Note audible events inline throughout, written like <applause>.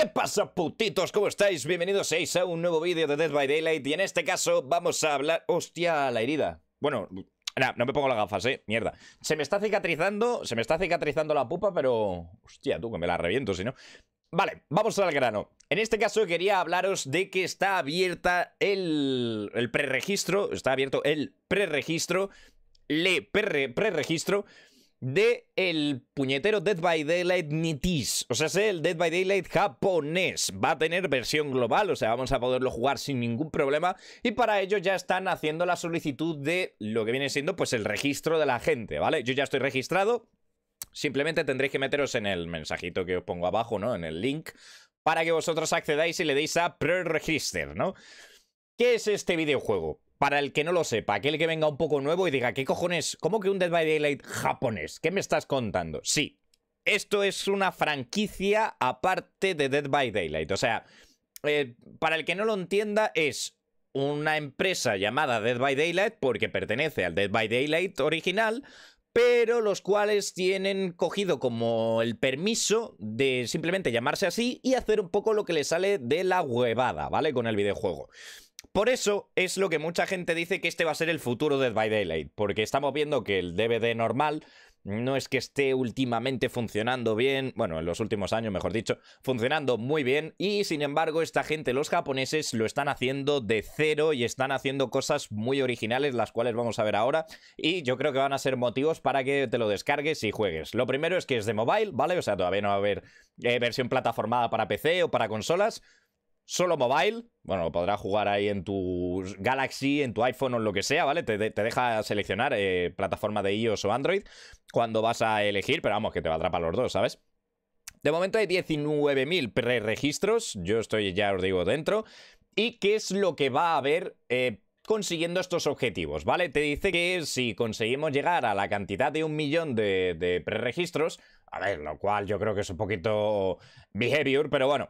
¿Qué pasa, putitos? ¿Cómo estáis? Bienvenidos a un nuevo vídeo de Dead by Daylight y en este caso vamos a hablar... ¡Hostia, la herida! Bueno, nada, no me pongo las gafas, eh, mierda Se me está cicatrizando, se me está cicatrizando la pupa, pero... Hostia, tú, que me la reviento, si no Vale, vamos al grano en este caso quería hablaros de que está abierta el, el preregistro, está abierto el preregistro, le preregistro de el puñetero Dead by Daylight Nitis, o sea, es el Dead by Daylight japonés. Va a tener versión global, o sea, vamos a poderlo jugar sin ningún problema y para ello ya están haciendo la solicitud de lo que viene siendo pues el registro de la gente, ¿vale? Yo ya estoy registrado. Simplemente tendréis que meteros en el mensajito que os pongo abajo, ¿no? En el link para que vosotros accedáis y le deis a pre-register, ¿no? ¿Qué es este videojuego? Para el que no lo sepa, aquel que venga un poco nuevo y diga, ¿qué cojones? ¿Cómo que un Dead by Daylight japonés? ¿Qué me estás contando? Sí, esto es una franquicia aparte de Dead by Daylight. O sea, eh, para el que no lo entienda, es una empresa llamada Dead by Daylight porque pertenece al Dead by Daylight original, pero los cuales tienen cogido como el permiso de simplemente llamarse así y hacer un poco lo que le sale de la huevada, ¿vale? Con el videojuego. Por eso es lo que mucha gente dice que este va a ser el futuro de Dead by Daylight, porque estamos viendo que el DVD normal no es que esté últimamente funcionando bien, bueno, en los últimos años, mejor dicho, funcionando muy bien, y sin embargo esta gente, los japoneses, lo están haciendo de cero y están haciendo cosas muy originales, las cuales vamos a ver ahora, y yo creo que van a ser motivos para que te lo descargues y juegues. Lo primero es que es de mobile, ¿vale? O sea, todavía no va a haber eh, versión plataformada para PC o para consolas, solo mobile. Bueno, podrás jugar ahí en tu Galaxy, en tu iPhone o en lo que sea, ¿vale? Te, deja seleccionar eh, plataforma de iOS o Android cuando vas a elegir, pero vamos, que te va a atrapar los dos, ¿sabes? De momento hay 19.000 preregistros, yo estoy ya os digo dentro. ¿Y qué es lo que va a haber eh, consiguiendo estos objetivos? ¿Vale? Te dice que si conseguimos llegar a la cantidad de un millón de, de preregistros, a ver, lo cual yo creo que es un poquito behavior, pero bueno,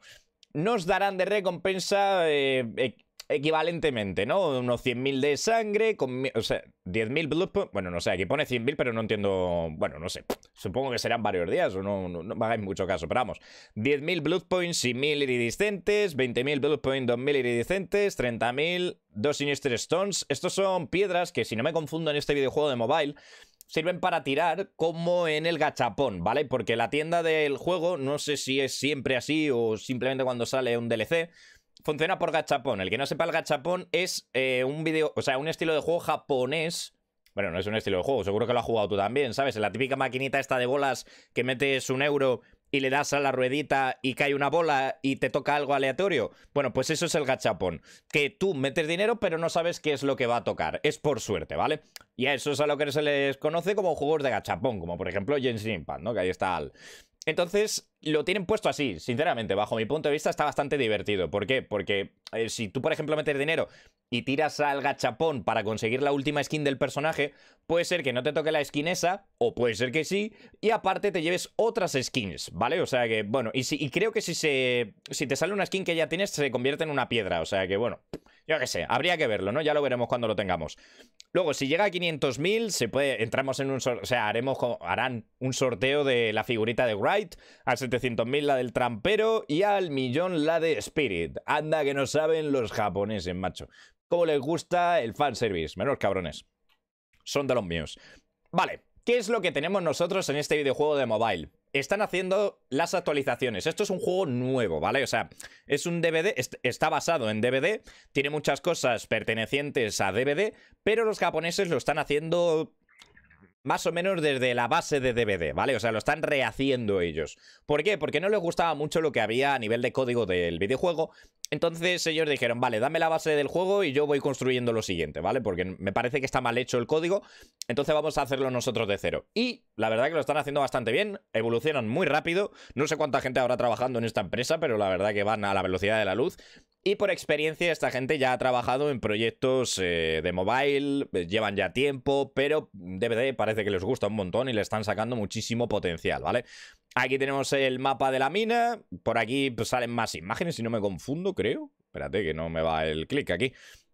nos darán de recompensa eh, equivalentemente, ¿no? Unos 100.000 de sangre, con, o sea, 10.000 blood points. Bueno, no sé, aquí pone 100.000, pero no entiendo. Bueno, no sé. Supongo que serán varios días, o no, no, hagáis mucho caso, pero vamos. 10.000 blood points y 1.000 iridiscentes, 20.000 blood points, 2.000 iridiscentes, 30.000, 2 sinister stones. Estos son piedras que, si no me confundo en este videojuego de mobile, sirven para tirar como en el gachapón, ¿vale? Porque la tienda del juego, no sé si es siempre así o simplemente cuando sale un DLC, funciona por gachapón. El que no sepa el gachapón es eh, un video, o sea, un estilo de juego japonés. Bueno, no es un estilo de juego, seguro que lo has jugado tú también, ¿sabes? En la típica maquinita esta de bolas que metes un euro y le das a la ruedita y cae una bola y te toca algo aleatorio. Bueno, pues eso es el gachapón. Que tú metes dinero, pero no sabes qué es lo que va a tocar. Es por suerte, ¿vale? Y a eso es a lo que se les conoce como juegos de gachapón, como por ejemplo Genshin Impact, ¿no? Que ahí está el... Entonces, lo tienen puesto así, sinceramente, bajo mi punto de vista está bastante divertido. ¿Por qué? Porque eh, si tú, por ejemplo, metes dinero y tiras al gachapón para conseguir la última skin del personaje, puede ser que no te toque la skin esa, o puede ser que sí, y aparte te lleves otras skins, ¿vale? O sea que, bueno, y, si, creo que si, se, si te sale una skin que ya tienes, se convierte en una piedra, o sea que, bueno, yo qué sé, habría que verlo, ¿no? Ya lo veremos cuando lo tengamos. Luego, si llega a 500.000, se puede, entramos en un, o sea, haremos, harán un sorteo de la figurita de Wright, a 700.000 la del trampero y al millón la de Spirit. Anda que no saben los japoneses, macho. Cómo les gusta el fanservice, menos cabrones. Son de los míos. Vale, ¿qué es lo que tenemos nosotros en este videojuego de mobile? están haciendo las actualizaciones. Esto es un juego nuevo, ¿vale? O sea, es un DVD, está basado en DVD, tiene muchas cosas pertenecientes a DVD, pero los japoneses lo están haciendo más o menos desde la base de DVD, ¿vale? O sea, lo están rehaciendo ellos. ¿Por qué? Porque no les gustaba mucho lo que había a nivel de código del videojuego entonces ellos dijeron, vale, dame la base del juego y yo voy construyendo lo siguiente, ¿vale? Porque me parece que está mal hecho el código, entonces vamos a hacerlo nosotros de cero. Y la verdad que lo están haciendo bastante bien, evolucionan muy rápido, no sé cuánta gente habrá trabajando en esta empresa, pero la verdad que van a la velocidad de la luz. Y por experiencia esta gente ya ha trabajado en proyectos eh, de mobile, eh, llevan ya tiempo, pero DVD parece que les gusta un montón y le están sacando muchísimo potencial, ¿vale? Aquí tenemos el mapa de la mina. Por aquí pues, salen más imágenes, si no me confundo, creo. Espérate, que no me va el clic aquí.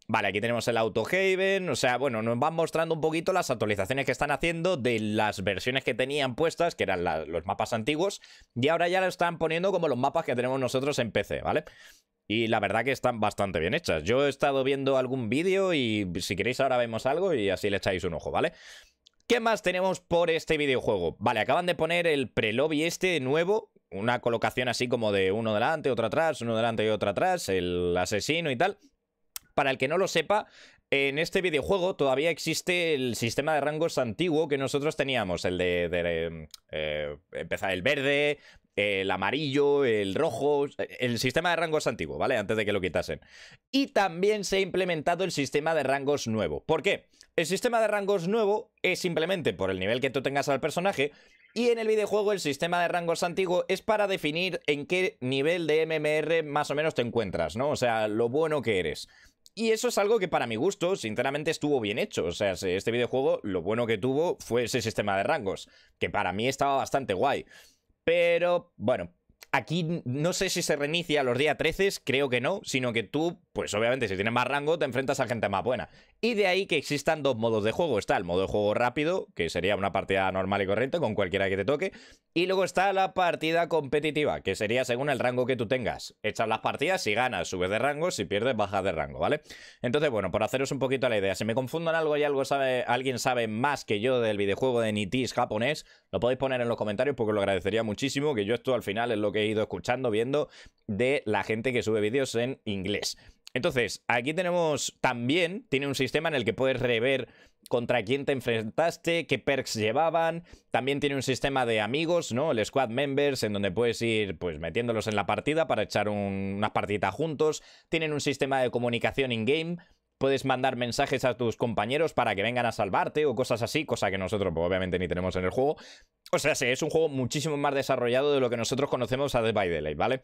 Vale, aquí tenemos el AutoHaven, o sea, bueno, nos van mostrando un poquito las actualizaciones que están haciendo de las versiones que tenían puestas, que eran los mapas antiguos, y ahora ya lo están poniendo como los mapas que tenemos nosotros en PC, ¿vale? Y la verdad que están bastante bien hechas. Yo he estado viendo algún vídeo y si queréis ahora vemos algo y así le echáis un ojo, ¿vale? ¿Qué más tenemos por este videojuego? Vale, acaban de poner el prelobby este nuevo, una colocación así como de uno delante, otro atrás, uno delante y otro atrás, el asesino y tal. Para el que no lo sepa, en este videojuego todavía existe el sistema de rangos antiguo que nosotros teníamos, el de, em, eh, empezar el verde, el amarillo, el rojo, el sistema de rangos antiguo, ¿vale? Antes de que lo quitasen. Y también se ha implementado el sistema de rangos nuevo. ¿Por qué? El sistema de rangos nuevo es simplemente por el nivel que tú tengas al personaje y en el videojuego el sistema de rangos antiguo es para definir en qué nivel de MMR más o menos te encuentras, ¿no? O sea, lo bueno que eres. Y eso es algo que para mi gusto, sinceramente, estuvo bien hecho. O sea, este videojuego lo bueno que tuvo fue ese sistema de rangos, que para mí estaba bastante guay. Pero, bueno, aquí no sé si se reinicia los días 13, creo que no, sino que tú pues obviamente si tienes más rango te enfrentas a gente más buena. Y de ahí que existan dos modos de juego. Está el modo de juego rápido, que sería una partida normal y corriente con cualquiera que te toque. Y luego está la partida competitiva, que sería según el rango que tú tengas. Echas las partidas, si ganas subes de rango, si pierdes bajas de rango, ¿vale? Entonces, bueno, por haceros un poquito la idea, si me confundan algo y algo sabe, alguien sabe más que yo del videojuego de Nitis japonés, lo podéis poner en los comentarios porque lo agradecería muchísimo, que yo esto al final es lo que he ido escuchando, viendo de la gente que sube vídeos en inglés. Entonces, aquí tenemos también, tiene un sistema en el que puedes rever contra quién te enfrentaste, qué perks llevaban. También tiene un sistema de amigos, ¿no? El squad members, en donde puedes ir pues metiéndolos en la partida para echar unas una juntos. Tienen un sistema de comunicación in-game. Puedes mandar mensajes a tus compañeros para que vengan a salvarte o cosas así, cosa que nosotros pues, obviamente ni tenemos en el juego. O sea, sí, es un juego muchísimo más desarrollado de lo que nosotros conocemos a Dead by Daylight, ¿vale?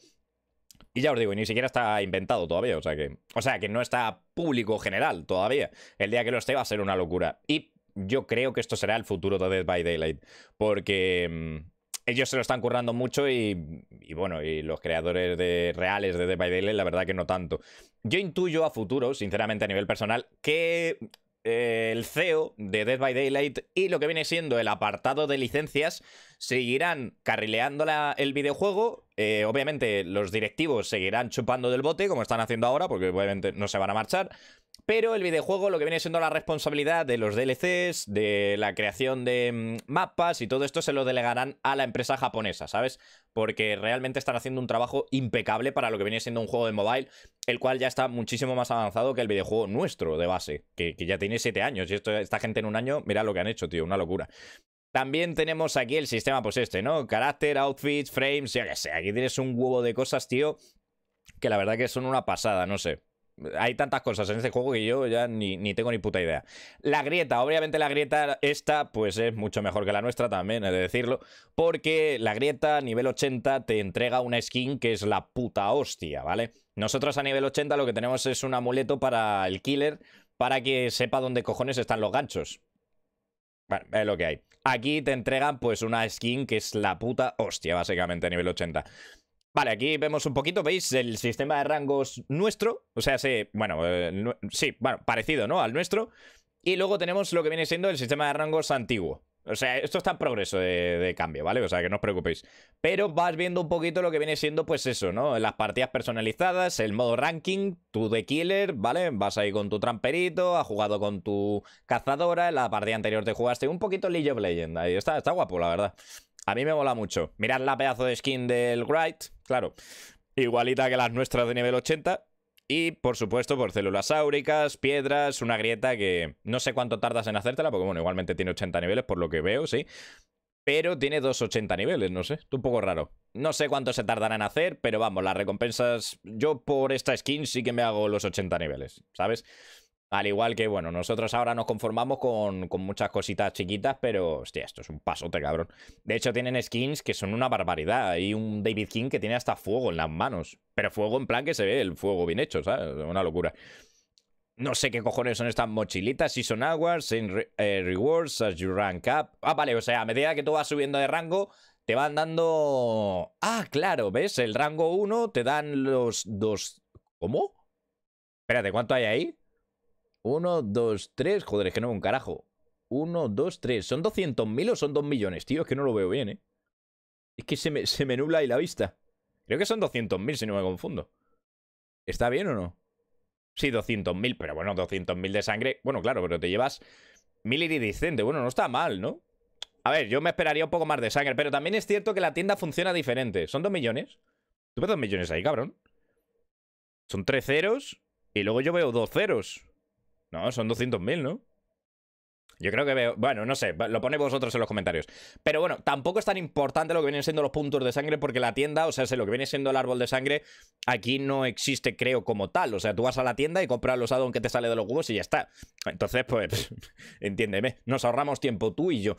Y ya os digo, ni siquiera está inventado todavía, o sea que. O sea que no está público general todavía. El día que lo esté va a ser una locura. Y yo creo que esto será el futuro de Dead by Daylight. Porque. Mm, ellos se lo están currando mucho y, bueno, y los creadores de, reales de Dead by Daylight, la verdad que no tanto. Yo intuyo a futuro, sinceramente a nivel personal, que el CEO de Dead by Daylight y lo que viene siendo el apartado de licencias seguirán carrileando la, el videojuego. Eh, obviamente los directivos seguirán chupando del bote como están haciendo ahora porque obviamente no se van a marchar. Pero el videojuego lo que viene siendo la responsabilidad de los DLCs, de la creación de mm, mapas y todo esto se lo delegarán a la empresa japonesa, ¿sabes? Porque realmente están haciendo un trabajo impecable para lo que viene siendo un juego de mobile, el cual ya está muchísimo más avanzado que el videojuego nuestro de base, que, ya tiene 7 años. Y esto, esta gente en un año, mira lo que han hecho, tío, una locura. También tenemos aquí el sistema, pues este, ¿no? Carácter, outfits, frames, ya que sé. Aquí tienes un huevo de cosas, tío, que la verdad que son una pasada, no sé. Hay tantas cosas en este juego que yo ya ni, tengo ni puta idea. La grieta, obviamente la grieta esta pues es mucho mejor que la nuestra también, he de decirlo, porque la grieta nivel 80 te entrega una skin que es la puta hostia, ¿vale? Nosotros a nivel 80 lo que tenemos es un amuleto para el killer, para que sepa dónde cojones están los ganchos. Bueno, es lo que hay. Aquí te entregan pues una skin que es la puta hostia, básicamente, a nivel 80. Vale, aquí vemos un poquito, ¿veis? El sistema de rangos nuestro, o sea, sí, bueno, eh, sí, bueno, parecido, ¿no? Al nuestro. Y luego tenemos lo que viene siendo el sistema de rangos antiguo. O sea, esto está en progreso de, de, cambio, ¿vale? O sea, que no os preocupéis. Pero vas viendo un poquito lo que viene siendo, pues eso, ¿no? Las partidas personalizadas, el modo ranking, tu de killer, ¿vale? Vas ahí con tu tramperito, has jugado con tu cazadora, en la partida anterior te jugaste un poquito League of Legends. Ahí está, está guapo, la verdad. A mí me mola mucho. Mirad la pedazo de skin del Wright, claro. Igualita que las nuestras de nivel 80. Y, por supuesto, por células áuricas, piedras, una grieta que no sé cuánto tardas en hacértela, porque, bueno, igualmente tiene 80 niveles, por lo que veo, sí. Pero tiene dos 280 niveles, no sé. Un poco raro. No sé cuánto se tardarán en hacer, pero vamos, las recompensas... Yo por esta skin sí que me hago los 80 niveles, ¿sabes? Al igual que, bueno, nosotros ahora nos conformamos con, muchas cositas chiquitas, pero, hostia, esto es un pasote, cabrón. De hecho, tienen skins que son una barbaridad. Hay un David King que tiene hasta fuego en las manos. Pero fuego en plan que se ve el fuego bien hecho, ¿sabes? Una locura. No sé qué cojones son estas mochilitas, si son aguas, eh, rewards, as you rank up. Ah, vale, o sea, a medida que tú vas subiendo de rango, te van dando... Ah, claro, ¿ves? El rango 1 te dan los dos... ¿Cómo? Espérate, ¿cuánto hay ahí? 1, 2, 3. Joder, es que no veo un carajo. 1, 2, 3. ¿Son 200.000 o son 2 millones, tío? Es que no lo veo bien, ¿eh? Es que se me, se nubla ahí la vista. Creo que son 200.000, si no me confundo. ¿Está bien o no? Sí, 200.000, pero bueno, 200.000 de sangre. Bueno, claro, pero te llevas 1.000 iridicentes. Bueno, no está mal, ¿no? A ver, yo me esperaría un poco más de sangre, pero también es cierto que la tienda funciona diferente. ¿Son 2 millones? Tú ves 2 millones ahí, cabrón. Son 3 ceros y luego yo veo 2 ceros. No, son 200.000, ¿no? Yo creo que veo. Bueno, no sé, lo ponéis vosotros en los comentarios. Pero bueno, tampoco es tan importante lo que vienen siendo los puntos de sangre, porque la tienda, o sea, lo que viene siendo el árbol de sangre, aquí no existe, creo, como tal. O sea, tú vas a la tienda y compras los addons que te sale de los huevos y ya está. Entonces, pues, <laughs> entiéndeme, nos ahorramos tiempo tú y yo.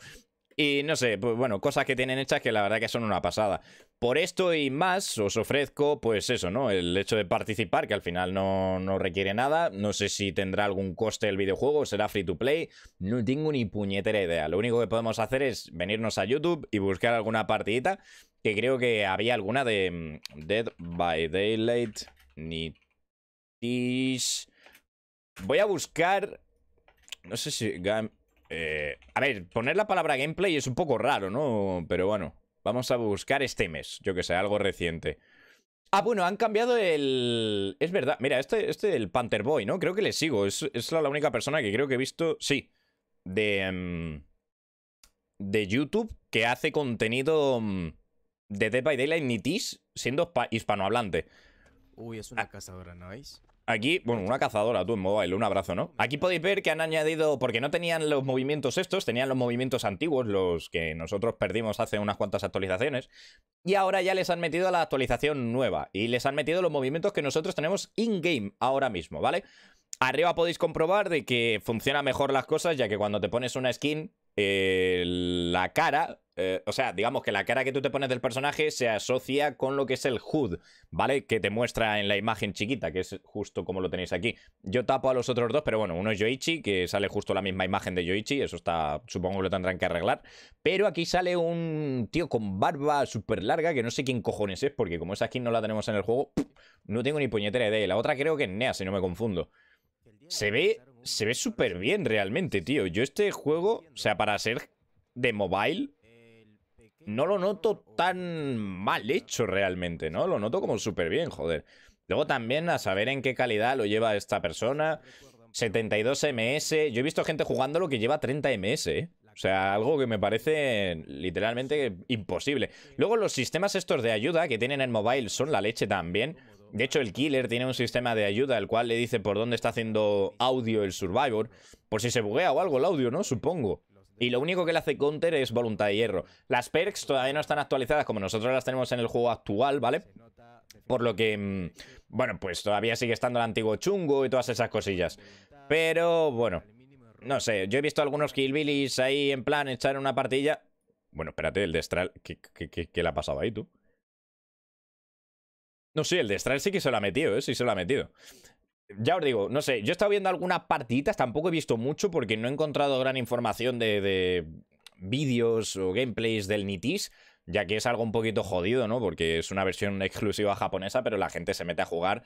Y no sé, pues bueno, cosas que tienen hechas que la verdad que son una pasada. Por esto y más os ofrezco, pues eso, ¿no? El hecho de participar, que al final no, requiere nada. No sé si tendrá algún coste el videojuego, será free to play. No tengo ni puñetera idea. Lo único que podemos hacer es venirnos a YouTube y buscar alguna partidita. Que creo que había alguna de mm, Dead by Daylight, ni Voy a buscar. No sé si. Eh, a ver, poner la palabra gameplay es un poco raro, ¿no? Pero bueno, vamos a buscar este mes, yo que sé, algo reciente. Ah, bueno, han cambiado el... Es verdad, mira, este, este el Panther Boy, ¿no? Creo que le sigo, es, es la única persona que creo que he visto... Sí, de... Em, de YouTube que hace contenido mm, de Dead by Daylight Nitis siendo hispanohablante. Uy, es una cazadora, ¿no veis? Aquí, bueno, una cazadora, tú en mobile, un abrazo, ¿no? Aquí podéis ver que han añadido, porque no tenían los movimientos estos, tenían los movimientos antiguos, los que nosotros perdimos hace unas cuantas actualizaciones, y ahora ya les han metido la actualización nueva, y les han metido los movimientos que nosotros tenemos in-game ahora mismo, ¿vale? Arriba podéis comprobar de que funciona mejor las cosas, ya que cuando te pones una skin, la cara, eh, o sea, digamos que la cara que tú te pones del personaje se asocia con lo que es el HUD, ¿vale? Que te muestra en la imagen chiquita, que es justo como lo tenéis aquí. Yo tapo a los otros dos, pero bueno, uno es Yoichi, que sale justo la misma imagen de Yoichi, eso está, supongo que lo tendrán que arreglar. Pero aquí sale un tío con barba súper larga, que no sé quién cojones es, porque como esa skin no la tenemos en el juego, no tengo ni puñetera idea. Y la otra creo que es Nea, si no me confundo. Se ve se ve súper bien realmente, tío. Yo este juego, o sea, para ser de mobile, no lo noto tan mal hecho realmente, ¿no? Lo noto como súper bien, joder. Luego también a saber en qué calidad lo lleva esta persona. 72 MS. Yo he visto gente jugándolo que lleva 30 MS, ¿eh? O sea, algo que me parece literalmente imposible. Luego los sistemas estos de ayuda que tienen en mobile son la leche también. De hecho, el killer tiene un sistema de ayuda al cual le dice por dónde está haciendo audio el survivor, por si se buguea o algo el audio, ¿no? Supongo. Y lo único que le hace counter es voluntad de hierro. Las perks todavía no están actualizadas como nosotros las tenemos en el juego actual, ¿vale? Por lo que, mm, bueno, pues todavía sigue estando el antiguo chungo y todas esas cosillas. Pero, bueno, no sé. Yo he visto algunos killbillies ahí en plan echar una partilla. Bueno, espérate, el destral. qué le ha pasado ahí, tú? No, sí, el de sí que se lo ha metido, ¿eh? Sí se lo ha metido. Ya os digo, no sé, yo he estado viendo algunas partiditas, tampoco he visto mucho porque no he encontrado gran información de, de vídeos o gameplays del Nitis, ya que es algo un poquito jodido, ¿no? Porque es una versión <laughs> exclusiva japonesa, pero la gente se mete a jugar,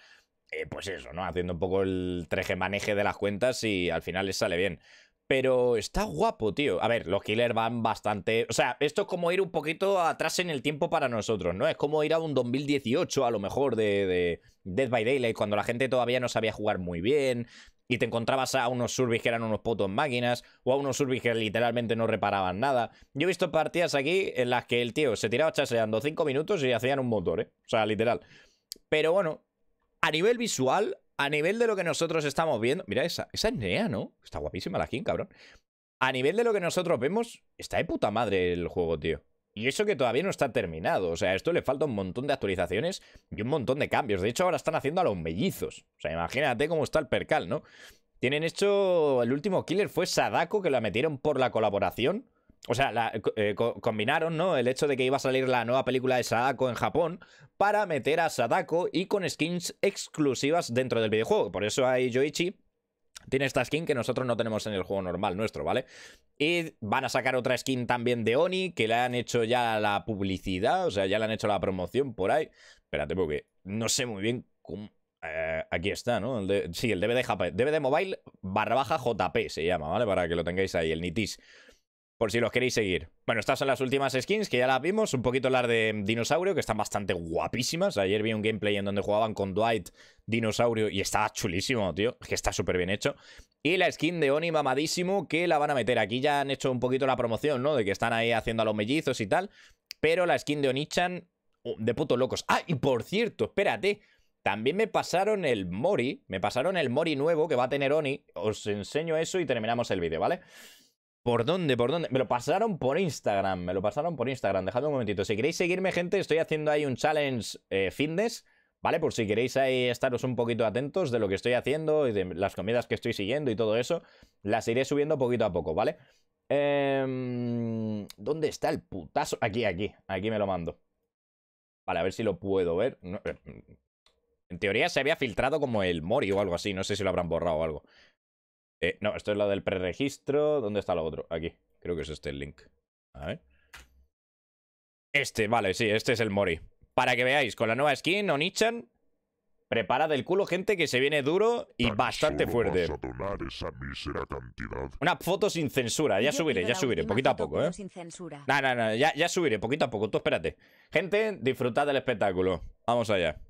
eh, pues eso, ¿no? Haciendo un poco el treje maneje de las cuentas y al final les sale bien. Pero está guapo, tío. A ver, los killers van bastante... O sea, esto es como ir un poquito atrás en el tiempo para nosotros, ¿no? Es como ir a un 2018, a lo mejor, de, de Dead by Daylight, cuando la gente todavía no sabía jugar muy bien y te encontrabas a unos surbis que eran unos potos máquinas o a unos survies que literalmente no reparaban nada. Yo he visto partidas aquí en las que el tío se tiraba chaseando 5 minutos y hacían un motor, ¿eh? O sea, literal. Pero bueno, a nivel visual, a nivel de lo que nosotros estamos viendo, mira esa, esa es Nea, ¿no? Está guapísima la skin, cabrón. A nivel de lo que nosotros vemos, está de puta madre el juego, tío. Y eso que todavía no está terminado. O sea, esto le falta un montón de actualizaciones y un montón de cambios. De hecho, ahora están haciendo a los mellizos. O sea, imagínate cómo está el percal, ¿no? Tienen hecho... El último killer fue Sadako, que la metieron por la colaboración o sea, eh, combinaron, ¿no? El hecho de que iba a salir la nueva película de Sadako en Japón para meter a Sadako y con skins exclusivas dentro del videojuego. Por eso hay Yoichi. Tiene esta skin que nosotros no tenemos en el juego normal nuestro, ¿vale? Y van a sacar otra skin también de Oni, que le han hecho ya la publicidad, o sea, ya le han hecho la promoción por ahí. Espérate, porque no sé muy bien cómo... Eh, aquí está, ¿no? El de... sí, el DVD, DVD Mobile barra baja JP se llama, ¿vale? Para que lo tengáis ahí, el NITIS por si los queréis seguir. Bueno, estas son las últimas skins que ya las vimos, un poquito las de dinosaurio, que están bastante guapísimas. Ayer vi un gameplay en donde jugaban con Dwight, dinosaurio, y estaba chulísimo, tío, es que está súper bien hecho. Y la skin de Oni mamadísimo, que la van a meter. Aquí ya han hecho un poquito la promoción, ¿no? De que están ahí haciendo a los mellizos y tal. Pero la skin de Onichan, oh, de putos locos. Ah, y por cierto, espérate, también me pasaron el Mori, me pasaron el Mori nuevo que va a tener Oni. Os enseño eso y terminamos el vídeo, ¿vale? vale ¿Por dónde? ¿Por dónde? Me lo pasaron por Instagram. Me lo pasaron por Instagram. Dejadme un momentito. Si queréis seguirme, gente, estoy haciendo ahí un challenge eh, fitness. ¿Vale? Por si queréis ahí estaros un poquito atentos de lo que estoy haciendo y de las comidas que estoy siguiendo y todo eso. Las iré subiendo poquito a poco, ¿vale? Em, ¿Dónde está el putazo? Aquí, aquí. Aquí me lo mando. Vale, a ver si lo puedo ver. Em, en teoría se había filtrado como el Mori o algo así. No sé si lo habrán borrado o algo. Eh, no, esto es la del preregistro. ¿Dónde está lo otro? Aquí. Creo que es este el link. A ver. Este, vale, sí, este es el Mori. Para que veáis, con la nueva skin, Onichan, prepara del culo gente que se viene duro y bastante fuerte. Una foto sin censura, ya subiré, ya subiré, poquito a poco, ¿eh? Sin censura. No, no, ya, ya subiré, poquito a poco, tú espérate. Gente, disfrutad del espectáculo. Vamos allá.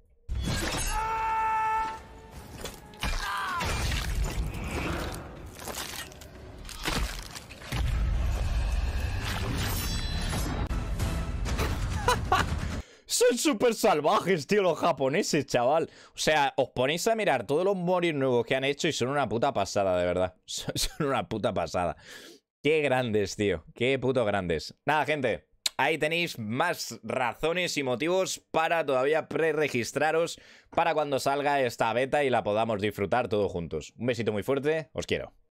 súper salvajes, tío, los japoneses, chaval. O sea, os ponéis a mirar todos los moris nuevos que han hecho y son una puta pasada, de verdad. <laughs> Son, una puta pasada. Qué grandes, tío. Qué puto grandes. Nada, gente. Ahí tenéis más razones y motivos para todavía preregistraros para cuando salga esta beta y la podamos disfrutar todos juntos. Un besito muy fuerte, os quiero.